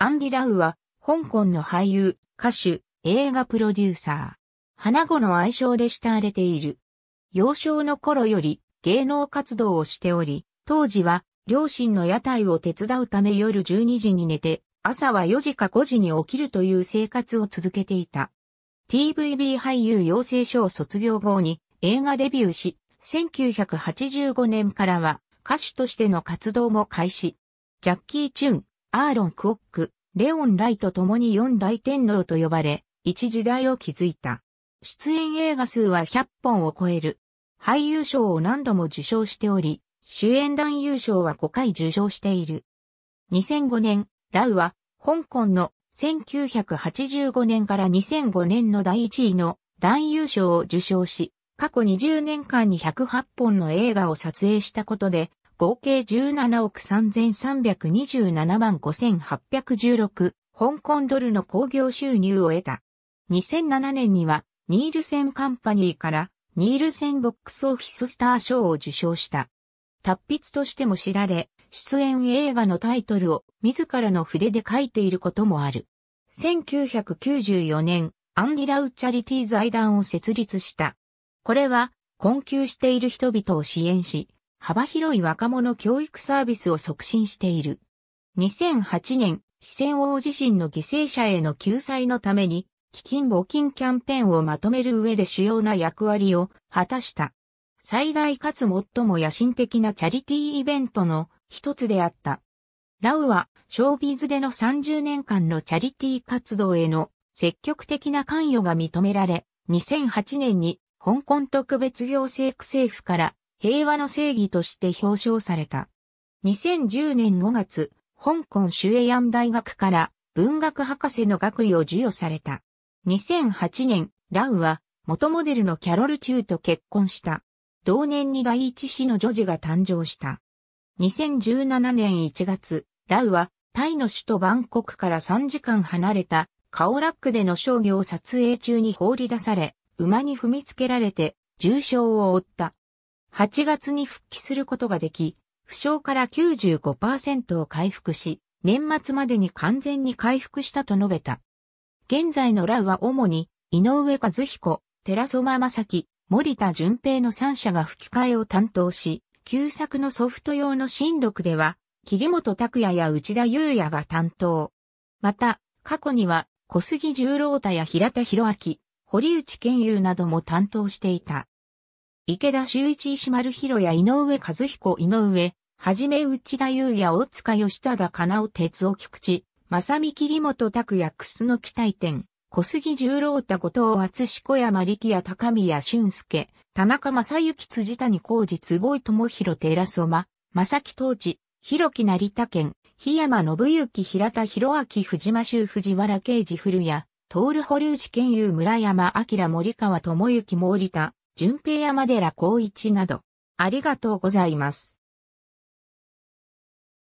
アンディ・ラウは、香港の俳優、歌手、映画プロデューサー。花子の愛称で慕われている。幼少の頃より芸能活動をしており、当時は両親の屋台を手伝うため夜12時に寝て、朝は4時か5時に起きるという生活を続けていた。TVB 俳優養成所を卒業後に映画デビューし、1985年からは歌手としての活動も開始。ジャッキー・チュン、アーロン・クオック、レオン・ライと共に四大天皇と呼ばれ、一時代を築いた。出演映画数は100本を超える。俳優賞を何度も受賞しており、主演男優賞は5回受賞している。2005年、ラウは、香港の1985年から2005年の第1位の男優賞を受賞し、過去20年間に108本の映画を撮影したことで、合計17億3327万5816、香港ドルの興行収入を得た。2007年には、ニールセンカンパニーから、ニールセンボックスオフィススター賞を受賞した。達筆としても知られ、出演映画のタイトルを自らの筆で書いていることもある。1994年、アンディラウチャリティ財団を設立した。これは、困窮している人々を支援し、幅広い若者教育サービスを促進している。2008年、四川大地震の犠牲者への救済のために、基金募金キャンペーンをまとめる上で主要な役割を果たした。最大かつ最も野心的なチャリティーイベントの一つであった。ラウは、ショービズでの30年間のチャリティー活動への積極的な関与が認められ、2008年に香港特別行政区政府から平和の正義として表彰された。2010年5月、香港シュエヤン大学から文学博士の学位を授与された。2008年、ラウは元モデルのキャロル・チューと結婚した。同年に第一子の女児が誕生した。2017年1月、ラウはタイの首都バンコクから3時間離れたカオラックでの商業撮影中に放り出され、馬に踏みつけられて重傷を負った。8月に復帰することができ、負傷から95%を回復し、年末までに完全に回復したと述べた。現在のラウは主に、井上和彦、寺曽間正樹、森田淳平の3社が吹き替えを担当し、旧作のソフト用の新読では、桐本拓也や内田祐也が担当。また、過去には、小杉十郎太や平田博明、堀内健優なども担当していた。池田修一石丸博や井上和彦井上、はじめ内田優也大塚吉田田金尾哲夫菊池、正美桐本拓也楠木大天、小杉十郎太後藤厚小山力也高宮俊介、田中正幸辻谷浩二坪井智弘寺相馬、正木当地、広木成田県、檜山信之平田広明藤間修藤原刑二古谷、徹保留地県有村山明森川智之降り田、淳平山寺孝一など、ありがとうございます。